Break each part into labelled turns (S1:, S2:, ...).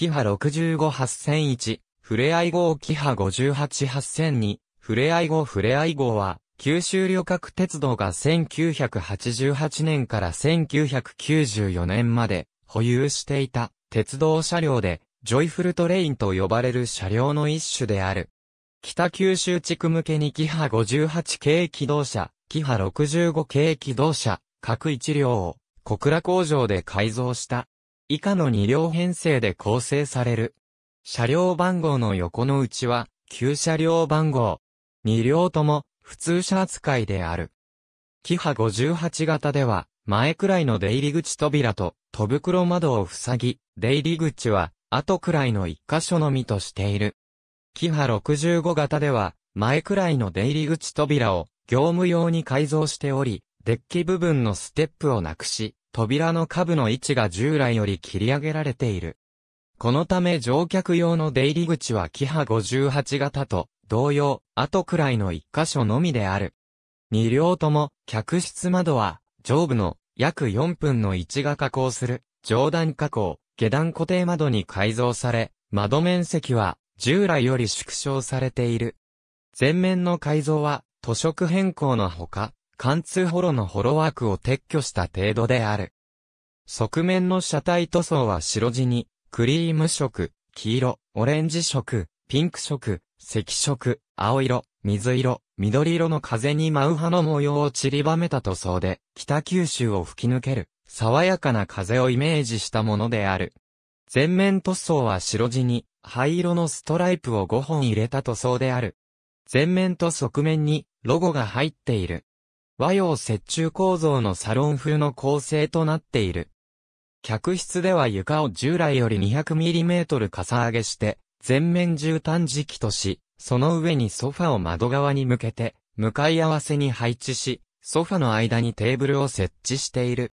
S1: キハ65801、ふれあい号キハ58802、触れあい号触れあい号は、九州旅客鉄道が1988年から1994年まで保有していた鉄道車両で、ジョイフルトレインと呼ばれる車両の一種である。北九州地区向けにキハ58系機動車、キハ65系機動車、各一両を小倉工場で改造した以下の2両編成で構成される。車両番号の横の内は、旧車両番号。2両とも、普通車扱いである。キハ58型では、前くらいの出入り口扉と、戸袋窓を塞ぎ、出入り口は、後くらいの1箇所のみとしている。キハ65型では、前くらいの出入り口扉を、業務用に改造しており、デッキ部分のステップをなくし、扉の下部の位置が従来より切り上げられている。このため乗客用の出入り口はキハ58型と同様、後くらいの1箇所のみである。2両とも、客室窓は、上部の約4分の1が加工する、上段加工、下段固定窓に改造され、窓面積は従来より縮小されている。前面の改造は、塗色変更のほか、貫通ホロのホロワークを撤去した程度である。側面の車体塗装は白地に、クリーム色、黄色、オレンジ色、ピンク色、赤色、青色、水色、緑色の風に舞う葉の模様を散りばめた塗装で、北九州を吹き抜ける、爽やかな風をイメージしたものである。全面塗装は白地に、灰色のストライプを5本入れた塗装である。全面と側面に、ロゴが入っている。和洋折衷構造のサロン風の構成となっている。客室では床を従来より 200mm かさ上げして、全面絨毯敷とし、その上にソファを窓側に向けて、向かい合わせに配置し、ソファの間にテーブルを設置している。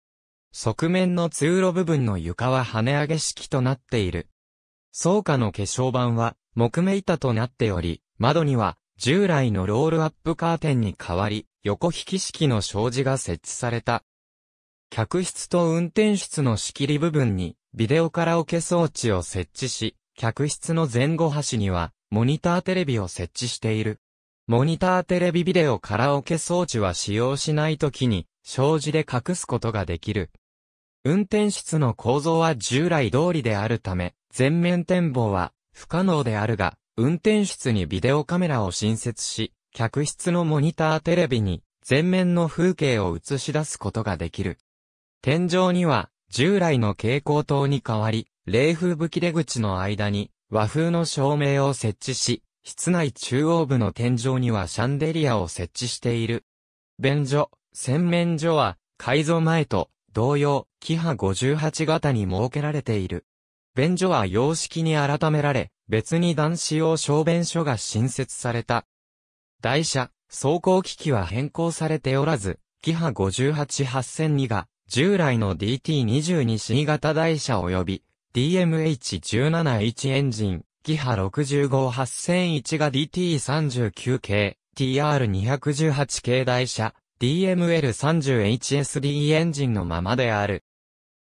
S1: 側面の通路部分の床は跳ね上げ式となっている。倉庫の化粧板は木目板となっており、窓には従来のロールアップカーテンに代わり、横引き式の障子が設置された。客室と運転室の仕切り部分にビデオカラオケ装置を設置し、客室の前後端にはモニターテレビを設置している。モニターテレビビデオカラオケ装置は使用しないときに障子で隠すことができる。運転室の構造は従来通りであるため、全面展望は不可能であるが、運転室にビデオカメラを新設し、客室のモニターテレビに前面の風景を映し出すことができる。天井には従来の蛍光灯に代わり、冷風吹き出口の間に和風の照明を設置し、室内中央部の天井にはシャンデリアを設置している。便所、洗面所は改造前と同様、キハ58型に設けられている。便所は様式に改められ、別に男子用小便所が新設された。台車、走行機器は変更されておらず、キハ58802が従来の d t 2 2新型台車及び d m h 1 7 1エンジン、キハ65801が DT39 系、TR218 系台車、DML30HSD エンジンのままである。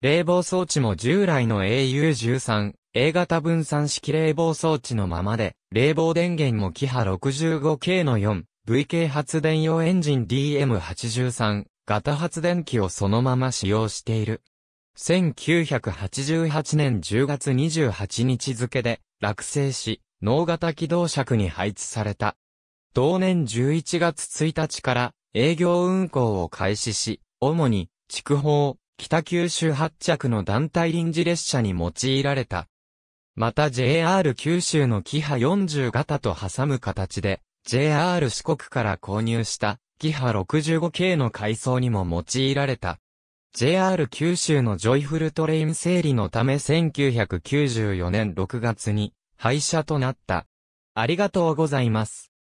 S1: 冷房装置も従来の AU13、A 型分散式冷房装置のままで、冷房電源もキハ 65K の 4VK 発電用エンジン DM83 型発電機をそのまま使用している。1988年10月28日付で落成し、脳型機動尺に配置された。同年11月1日から営業運行を開始し、主に、筑豊、北九州発着の団体臨時列車に用いられた。また JR 九州のキハ40型と挟む形で、JR 四国から購入したキハ65系の改装にも用いられた。JR 九州のジョイフルトレイン整理のため1994年6月に廃車となった。ありがとうございます。